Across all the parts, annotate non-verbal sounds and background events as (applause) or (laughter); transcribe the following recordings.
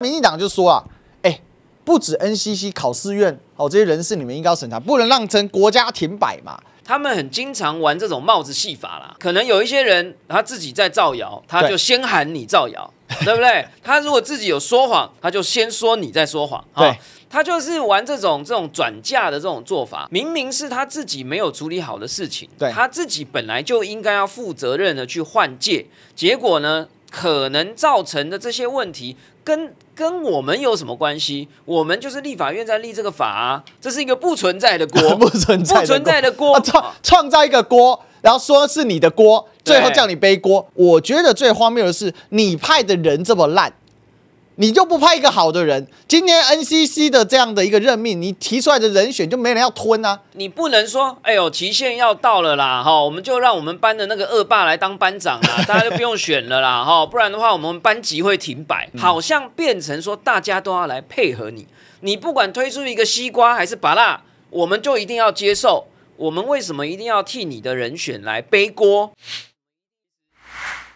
民进党就说啊，哎，不止 NCC 考试院哦，这些人事你们应该要审查，不能让成国家停摆嘛。他们很经常玩这种帽子戏法啦，可能有一些人他自己在造谣，他就先喊你造谣，(laughs) 对不对？他如果自己有说谎，他就先说你在说谎，对，他就是玩这种这种转嫁的这种做法。明明是他自己没有处理好的事情，他自己本来就应该要负责任的去换届，结果呢，可能造成的这些问题跟跟我们有什么关系？我们就是立法院在立这个法，这是一个不存在的锅，不存在不存在的锅，创创造一个锅，然后说是你的锅，最后叫你背锅。我觉得最荒谬的是，你派的人这么烂。你就不派一个好的人？今天 NCC 的这样的一个任命，你提出来的人选就没人要吞啊？你不能说，哎呦，期限要到了啦，哈，我们就让我们班的那个恶霸来当班长啦，(laughs) 大家就不用选了啦，哈，不然的话我们班级会停摆，好像变成说大家都要来配合你，你不管推出一个西瓜还是拔蜡，我们就一定要接受，我们为什么一定要替你的人选来背锅？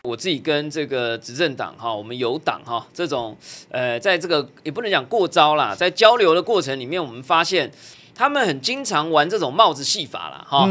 我自己跟这个执政党哈，我们有党哈，这种呃，在这个也不能讲过招啦，在交流的过程里面，我们发现他们很经常玩这种帽子戏法啦。哈，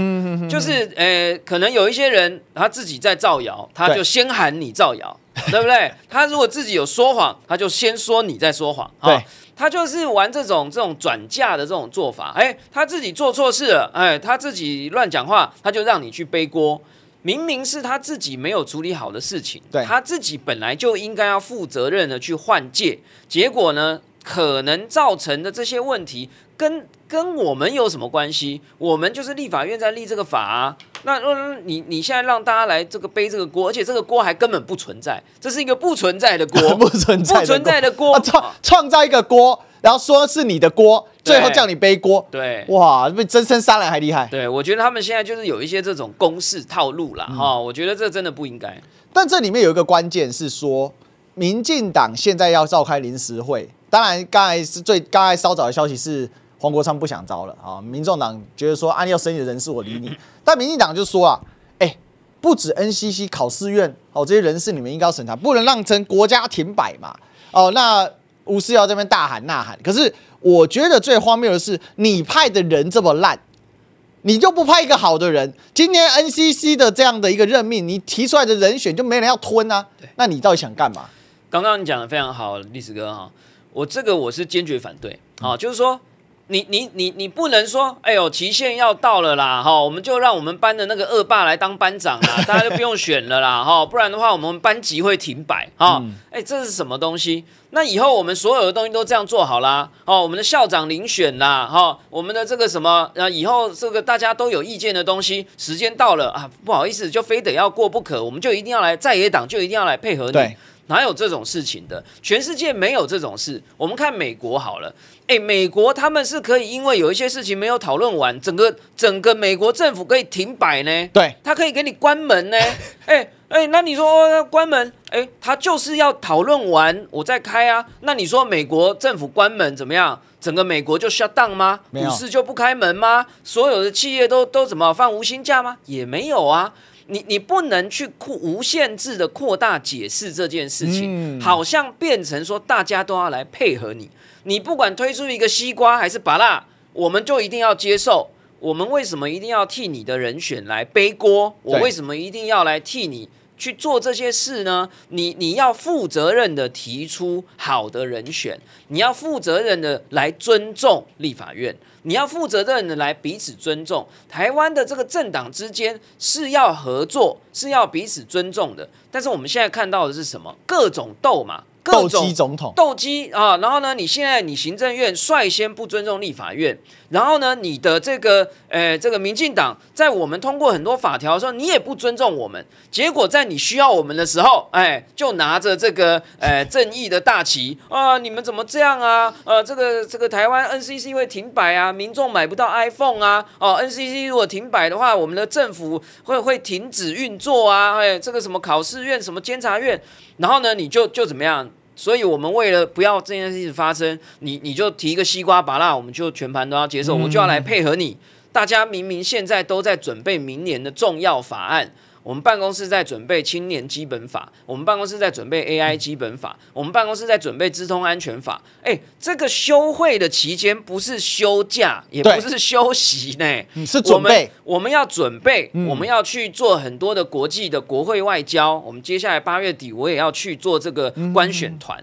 就是呃，可能有一些人他自己在造谣，他就先喊你造谣，对不对？(laughs) 他如果自己有说谎，他就先说你在说谎，对，他就是玩这种这种转嫁的这种做法，哎，他自己做错事了，哎，他自己乱讲话，他就让你去背锅。明明是他自己没有处理好的事情，他自己本来就应该要负责任的去换届，结果呢，可能造成的这些问题，跟跟我们有什么关系？我们就是立法院在立这个法。那，你你现在让大家来这个背这个锅，而且这个锅还根本不存在，这是一个不存在的锅，不存在不存在的锅，创创造一个锅，然后说是你的锅，最后叫你背锅，对，哇，比真身杀人还厉害。对我觉得他们现在就是有一些这种公式套路啦。哈，我觉得这真的不应该。但这里面有一个关键是说，民进党现在要召开临时会，当然刚才是最刚才稍早的消息是。黄国昌不想招了啊！民众党觉得说，啊，你要审理的人事，我理你。(laughs) 但民进党就说啊，哎，不止 NCC 考试院哦，这些人事你们应该审查，不能让成国家停摆嘛。哦，那吴思耀这边大喊呐喊。可是我觉得最荒谬的是，你派的人这么烂，你就不派一个好的人。今天 NCC 的这样的一个任命，你提出来的人选就没人要吞啊？那你到底想干嘛？刚刚你讲的非常好，历史哥哈，我这个我是坚决反对啊，就是说。你你你你不能说，哎呦，期限要到了啦，哈，我们就让我们班的那个恶霸来当班长啦，(laughs) 大家就不用选了啦，哈，不然的话我们班级会停摆，哈，哎，这是什么东西？那以后我们所有的东西都这样做好啦，哦，我们的校长遴选啦，哈，我们的这个什么，啊，以后这个大家都有意见的东西，时间到了啊，不好意思，就非得要过不可，我们就一定要来在野党，就一定要来配合你。哪有这种事情的？全世界没有这种事。我们看美国好了，诶，美国他们是可以因为有一些事情没有讨论完整个整个美国政府可以停摆呢？对，他可以给你关门呢。诶 (laughs) 诶，那你说关门？诶，他就是要讨论完我再开啊。那你说美国政府关门怎么样？整个美国就 shut down 吗？股市就不开门吗？所有的企业都都怎么放无薪假吗？也没有啊。你你不能去扩无限制的扩大解释这件事情，好像变成说大家都要来配合你。你不管推出一个西瓜还是巴拉，我们就一定要接受。我们为什么一定要替你的人选来背锅？我为什么一定要来替你去做这些事呢？你你要负责任的提出好的人选，你要负责任的来尊重立法院。你要负责任的来彼此尊重，台湾的这个政党之间是要合作，是要彼此尊重的。但是我们现在看到的是什么？各种斗嘛。斗鸡总统，斗鸡啊，然后呢？你现在你行政院率先不尊重立法院，然后呢？你的这个，诶，这个民进党，在我们通过很多法条的时候，你也不尊重我们。结果在你需要我们的时候，哎，就拿着这个，诶，正义的大旗啊，你们怎么这样啊？呃，这个这个台湾 NCC 会停摆啊，民众买不到 iPhone 啊，哦，NCC 如果停摆的话，我们的政府会会停止运作啊，哎，这个什么考试院，什么监察院，然后呢，你就就怎么样？所以，我们为了不要这件事情发生，你你就提一个西瓜拔辣，我们就全盘都要接受，我们就要来配合你。大家明明现在都在准备明年的重要法案。我们办公室在准备青年基本法，我们办公室在准备 AI 基本法，我们办公室在准备资通安全法。哎，这个休会的期间不是休假，也不是休息呢，你是准备，我们要准备，我们要去做很多的国际的国会外交。我们接下来八月底，我也要去做这个官选团，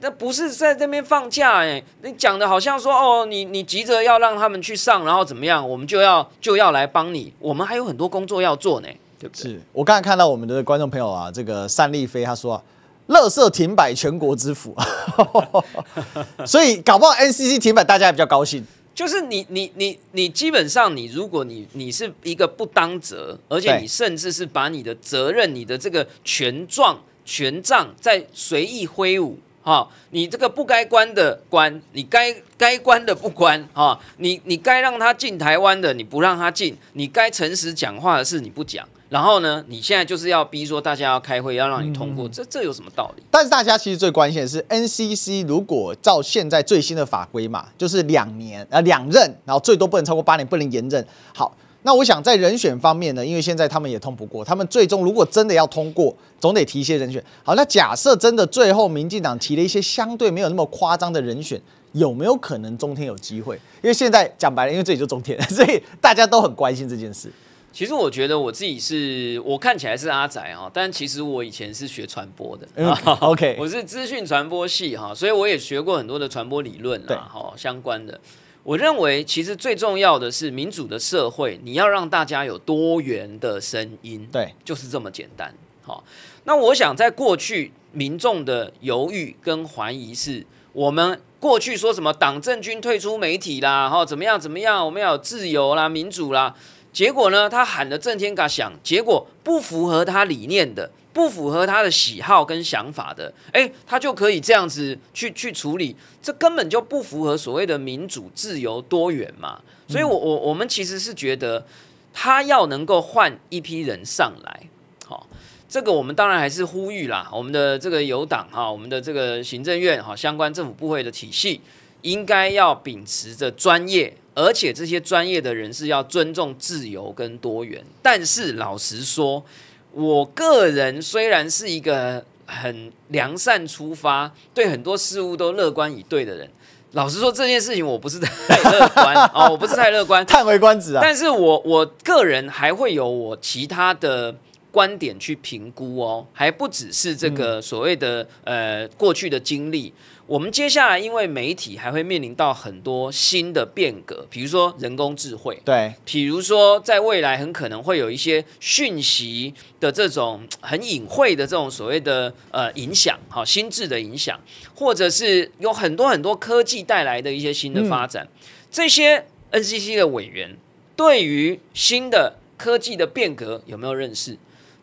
那不是在这边放假哎。你讲的好像说哦，你你急着要让他们去上，然后怎么样，我们就要就要来帮你。我们还有很多工作要做呢。是我刚才看到我们的观众朋友啊，这个单立飞他说啊，乐色停摆全国之福，(laughs) 所以搞不好 NCC 停摆大家也比较高兴。就是你你你你基本上你如果你你是一个不当责，而且你甚至是把你的责任你的这个权状权杖在随意挥舞哈，你这个不该关的关，你该该关的不关啊，你你该让他进台湾的你不让他进，你该诚实讲话的事你不讲。然后呢？你现在就是要逼说大家要开会，要让你通过，这这有什么道理？但是大家其实最关心的是，NCC 如果照现在最新的法规嘛，就是两年呃两任，然后最多不能超过八年，不能延任。好，那我想在人选方面呢，因为现在他们也通不过，他们最终如果真的要通过，总得提一些人选。好，那假设真的最后民进党提了一些相对没有那么夸张的人选，有没有可能中天有机会？因为现在讲白了，因为这里就中天，(laughs) 所以大家都很关心这件事。其实我觉得我自己是我看起来是阿宅哈，但其实我以前是学传播的，(laughs) OK，我是资讯传播系哈，所以我也学过很多的传播理论啦，哈相关的。我认为其实最重要的是民主的社会，你要让大家有多元的声音，对，就是这么简单。好，那我想在过去民众的犹豫跟怀疑，是我们过去说什么党政军退出媒体啦，然后怎么样怎么样，我们要有自由啦、民主啦。结果呢？他喊了震天嘎响，结果不符合他理念的，不符合他的喜好跟想法的，哎，他就可以这样子去去处理，这根本就不符合所谓的民主、自由、多元嘛。所以，我我我们其实是觉得，他要能够换一批人上来，好，这个我们当然还是呼吁啦，我们的这个有党哈，我们的这个行政院哈，相关政府部会的体系，应该要秉持着专业。而且这些专业的人士要尊重自由跟多元。但是老实说，我个人虽然是一个很良善出发，对很多事物都乐观以对的人。老实说，这件事情我不是太乐观啊，我不是太乐观，叹为观止啊。但是我我个人还会有我其他的观点去评估哦，还不只是这个所谓的呃过去的经历。我们接下来，因为媒体还会面临到很多新的变革，比如说人工智能，对，比如说在未来很可能会有一些讯息的这种很隐晦的这种所谓的呃影响，哈，心智的影响，或者是有很多很多科技带来的一些新的发展，这些 NCC 的委员对于新的科技的变革有没有认识？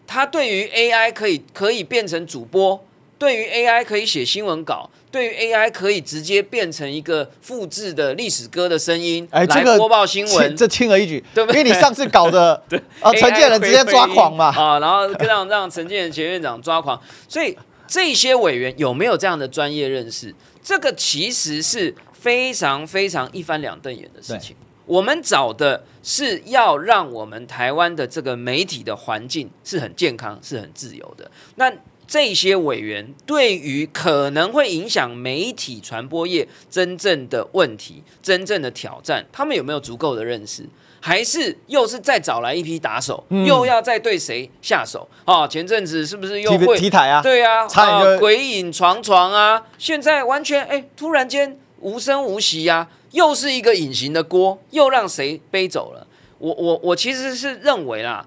他对于 AI 可以可以变成主播？对于 AI 可以写新闻稿，对于 AI 可以直接变成一个复制的历史歌的声音，哎，来播报新闻，这轻而易举，因为你上次搞的，(laughs) 啊，陈建仁直接抓狂嘛，啊，然后让让陈建仁前院长抓狂，所以这些委员有没有这样的专业认识，这个其实是非常非常一翻两瞪眼的事情。我们找的是要让我们台湾的这个媒体的环境是很健康、是很自由的，那。这些委员对于可能会影响媒体传播业真正的问题、真正的挑战，他们有没有足够的认识？还是又是再找来一批打手，又要再对谁下手？哦，前阵子是不是又会踢台啊？对啊，差鬼影床床啊！现在完全哎，突然间无声无息呀，又是一个隐形的锅，又让谁背走了？我我我其实是认为啦，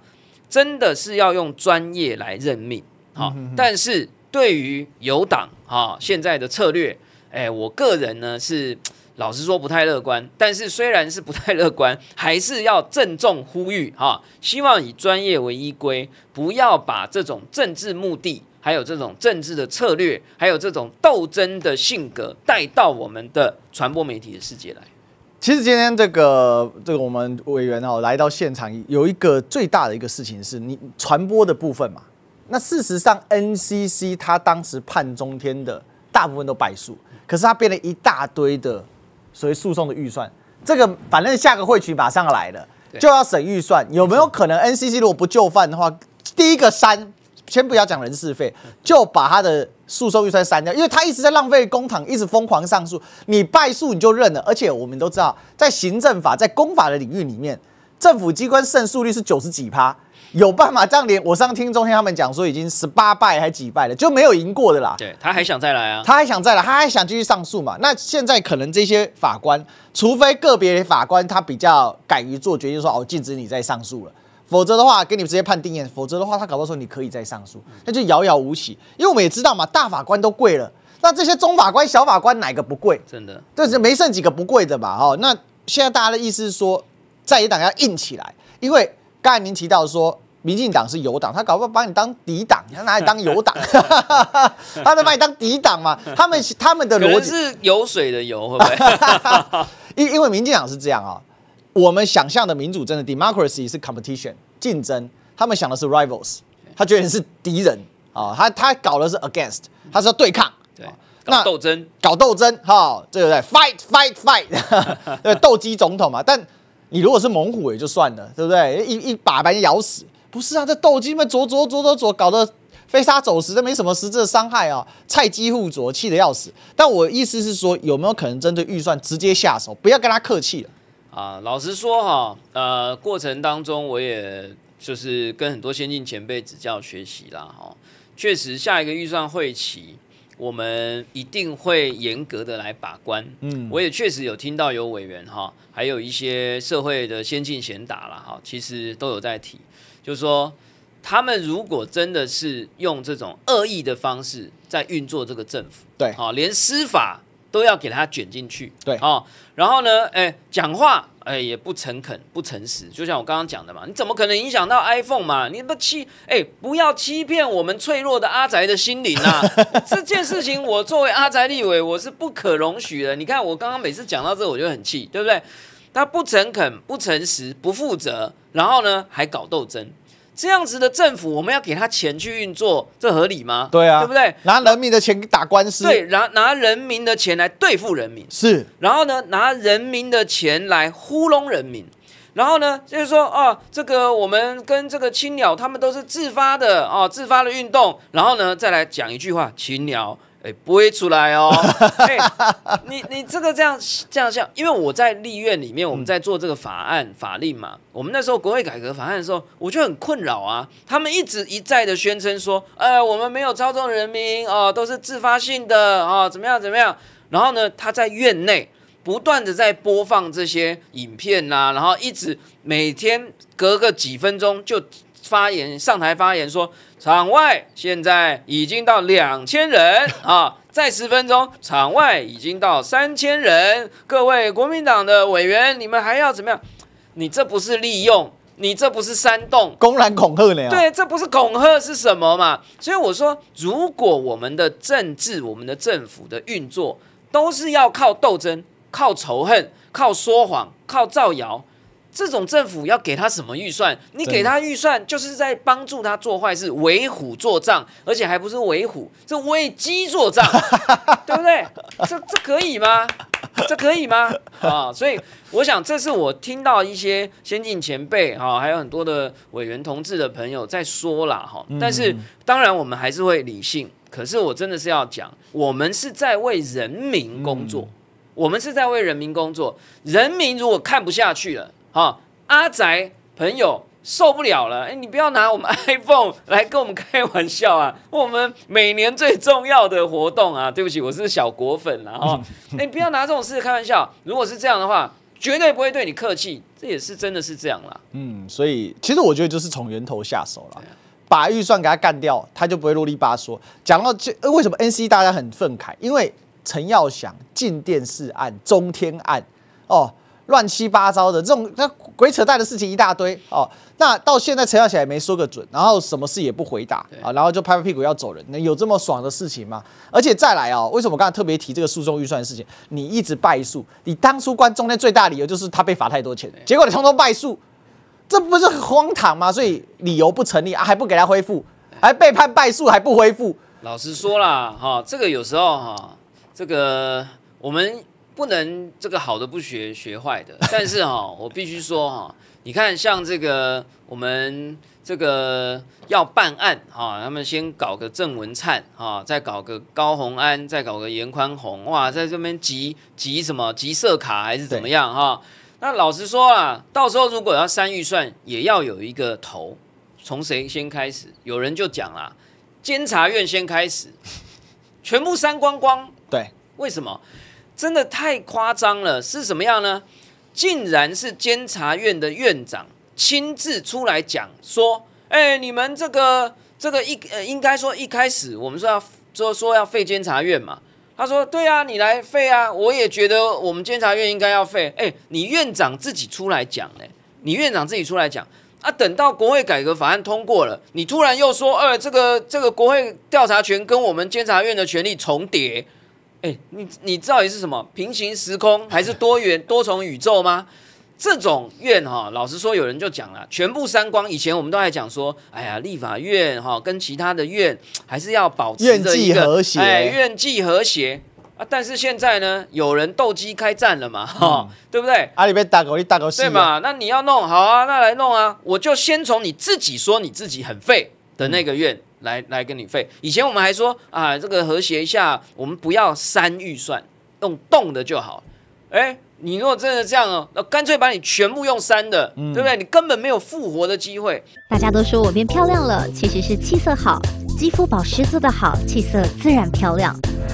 真的是要用专业来任命。但是，对于有党哈现在的策略，哎，我个人呢是 (tsk) 老实说不太乐观。但是，虽然是不太乐观，(laughs) 还是要郑重呼吁哈，希望以专业为依归，不要把这种政治目的、还有这种政治的策略、还有这种斗争的性格带到我们的传播媒体的世界来。其实，今天这个这个我们委员哦来到现场，有一个最大的一个事情是你传播的部分嘛。那事实上，NCC 他当时判中天的大部分都败诉，可是他变了一大堆的所谓诉讼的预算。这个反正下个会期马上来了，就要省预算，有没有可能 NCC 如果不就范的话，第一个删，先不要讲人事费，就把他的诉讼预算删掉，因为他一直在浪费公帑，一直疯狂上诉，你败诉你就认了。而且我们都知道，在行政法、在公法的领域里面，政府机关胜诉率是九十几趴。有办法这样连我上次听中天他们讲说已经十八败还几败了，就没有赢过的啦。对，他还想再来啊，他还想再来，他还想继续上诉嘛。那现在可能这些法官，除非个别法官他比较敢于做决定，说哦禁止你再上诉了，否则的话给你们直接判定谳，否则的话他搞到说你可以再上诉，那就遥遥无期。因为我们也知道嘛，大法官都贵了，那这些中法官、小法官哪个不贵？真的，就是没剩几个不贵的吧？哦，那现在大家的意思是说，在野党要硬起来，因为。刚才您提到说，民进党是友党，他搞不好把你当敌党，(laughs) 他拿 (laughs) 你当友党？他在把你当敌党嘛？他们他们的逻辑，是油水的油，会不会？(laughs) 因因为民进党是这样啊，我们想象的民主真的 democracy 是 competition 竞争，他们想的是 rivals，他觉得你是敌人啊，他他搞的是 against，他是要对抗，对，那斗争搞斗争，哈，对不对？fight fight fight，对，斗鸡总统嘛，但。你如果是猛虎也就算了，对不对？一一把把你咬死，不是啊？这斗鸡们啄啄啄啄啄，搞得飞沙走石，这没什么实质的伤害啊！菜鸡互啄，气得要死。但我意思是说，有没有可能针对预算直接下手，不要跟他客气了啊？老实说哈，呃，过程当中我也就是跟很多先进前辈指教学习啦哈，确实下一个预算会起。我们一定会严格的来把关，嗯，我也确实有听到有委员哈，还有一些社会的先进贤达了哈，其实都有在提，就是说他们如果真的是用这种恶意的方式在运作这个政府，对，啊，连司法都要给他卷进去，对，啊，然后呢，哎，讲话。哎，也不诚恳、不诚实，就像我刚刚讲的嘛，你怎么可能影响到 iPhone 嘛？你不欺哎，不要欺骗我们脆弱的阿宅的心灵啊！这件事情，我作为阿宅立委，我是不可容许的。你看，我刚刚每次讲到这，我就很气，对不对？他不诚恳、不诚实、不负责，然后呢，还搞斗争。这样子的政府，我们要给他钱去运作，这合理吗？对啊，对不对？拿人民的钱打官司，对，拿拿人民的钱来对付人民，是，然后呢，拿人民的钱来糊弄人民。然后呢，就是说，哦，这个我们跟这个青鸟，他们都是自发的，哦，自发的运动。然后呢，再来讲一句话，青鸟，哎，不会出来哦。(laughs) 哎，你你这个这样这样像，因为我在立院里面，我们在做这个法案法令嘛。我们那时候国会改革法案的时候，我就很困扰啊。他们一直一再的宣称说，呃，我们没有操纵人民，哦，都是自发性的，哦，怎么样怎么样。然后呢，他在院内。不断的在播放这些影片呐，然后一直每天隔个几分钟就发言上台发言说，场外现在已经到两千人啊，(laughs) 再十分钟场外已经到三千人。各位国民党的委员，你们还要怎么样？你这不是利用，你这不是煽动，公然恐吓你啊！对，这不是恐吓是什么嘛？所以我说，如果我们的政治、我们的政府的运作都是要靠斗争。靠仇恨，靠说谎，靠造谣，这种政府要给他什么预算？你给他预算，就是在帮助他做坏事，为虎作伥，而且还不是为虎，这为鸡作伥，(laughs) 对不对？这这可以吗？这可以吗？啊！所以我想，这是我听到一些先进前辈哈，还有很多的委员同志的朋友在说啦。哈。但是，当然我们还是会理性。可是，我真的是要讲，我们是在为人民工作。我们是在为人民工作，人民如果看不下去了，哈，阿宅朋友受不了了，哎，你不要拿我们 (laughs) iPhone 来跟我们开玩笑啊！我们每年最重要的活动啊，对不起，我是小果粉了哈，(laughs) 哎，你不要拿这种事开玩笑，如果是这样的话，绝对不会对你客气，这也是真的是这样啦。嗯，所以其实我觉得就是从源头下手了，把预算给他干掉，他就不会啰里吧嗦。讲到这，为什么 NC 大家很愤慨？因为陈耀祥进电视案、中天案，哦，乱七八糟的这种那鬼扯淡的事情一大堆哦。那到现在陈耀祥也没说个准，然后什么事也不回答啊，然后就拍拍屁股要走人。那有这么爽的事情吗？而且再来哦，为什么我刚才特别提这个诉讼预算的事情？你一直败诉，你当初关中天最大理由就是他被罚太多钱，结果你通通败诉，这不是很荒唐吗？所以理由不成立啊，还不给他恢复，还被判败诉还不恢复。老实说啦，哈，这个有时候哈。这个我们不能这个好的不学，学坏的。(laughs) 但是哈，我必须说哈，你看像这个我们这个要办案哈，他们先搞个郑文灿哈，再搞个高洪安，再搞个严宽宏，哇，在这边集集什么集色卡还是怎么样哈？那老实说啊，到时候如果要删预算，也要有一个头，从谁先开始？有人就讲啦，监察院先开始，全部删光光。对，为什么？真的太夸张了！是什么样呢？竟然是监察院的院长亲自出来讲说：“哎，你们这个这个一呃，应该说一开始我们说要说说要废监察院嘛。”他说：“对啊，你来废啊！我也觉得我们监察院应该要废。”哎，你院长自己出来讲哎，你院长自己出来讲啊！等到国会改革法案通过了，你突然又说：“呃，这个这个国会调查权跟我们监察院的权力重叠。”哎，你你到底是什么平行时空还是多元多重宇宙吗？这种院哈，老实说，有人就讲了，全部删光。以前我们都还讲说，哎呀，立法院哈跟其他的院还是要保持一个哎院际和谐啊。但是现在呢，有人斗鸡开战了嘛，哈，对不对？阿里贝打狗，你大狗对嘛？那你要弄好啊，那来弄啊，我就先从你自己说你自己很废的那个院。来来跟你废，以前我们还说啊，这个和谐一下，我们不要删预算，用动的就好。哎，你如果真的这样哦，那干脆把你全部用删的，对不对？你根本没有复活的机会。大家都说我变漂亮了，其实是气色好，肌肤保湿做得好，气色自然漂亮。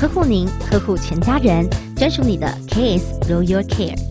呵护您，呵护全家人，专属你的 K S Royal Care。